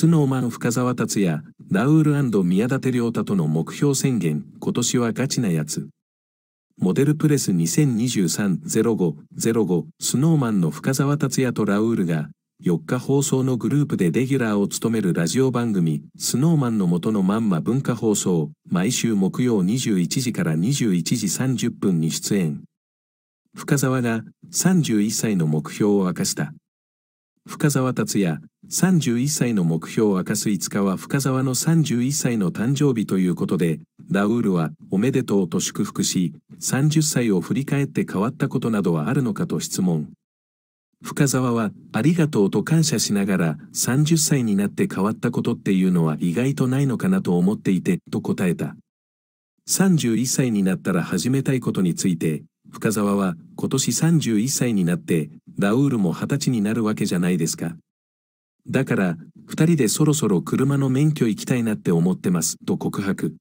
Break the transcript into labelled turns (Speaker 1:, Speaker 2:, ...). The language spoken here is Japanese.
Speaker 1: スノーマン深澤達也、ラウール宮舘良太との目標宣言、今年はガチなやつ。モデルプレス2023-05-05、スノーマンの深澤達也とラウールが、4日放送のグループでレギュラーを務めるラジオ番組、スノーマンの元のまんま文化放送、毎週木曜21時から21時30分に出演。深沢が31歳の目標を明かした。深沢達也、31歳の目標を明かす5日は深沢の31歳の誕生日ということで、ラウールはおめでとうと祝福し、30歳を振り返って変わったことなどはあるのかと質問。深沢はありがとうと感謝しながら30歳になって変わったことっていうのは意外とないのかなと思っていて、と答えた。31歳になったら始めたいことについて、深沢は今年31歳になってラウールも二十歳になるわけじゃないですか。だから、二人でそろそろ車の免許行きたいなって思ってます、と告白。